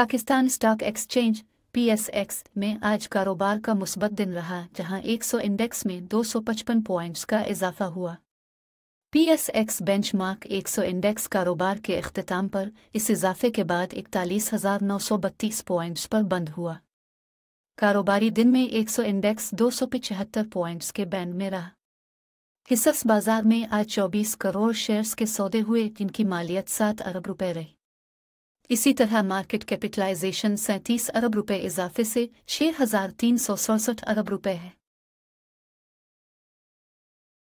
Pakistan stock exchange PSX में आज कारोबार का मुस्बत दिन रहा जहां 100 इंडेक्स में 255 पॉइंट्स का इजाफा हुआ पीएसएक्स बेंचमार्क 100 इंडेक्स कारोबार के अख्ताम पर इस इजाफे के बाद इकतालीस हजार नौ सौ बत्तीस पॉइंट्स पर बंद हुआ कारोबारी दिन में 100 इंडेक्स दो सौ पिचहत्तर पॉइंट्स के बैंड में रहा हिस्स बाजार में आज 24 करोड़ शेयर्स के सौदे हुए जिनकी मालियत सात अरब रुपये रही इसी तरह मार्केट कैपिटलाइजेशन सैंतीस अरब रुपए इजाफे से छह हजार तीन सौ सड़सठ अरब रुपए है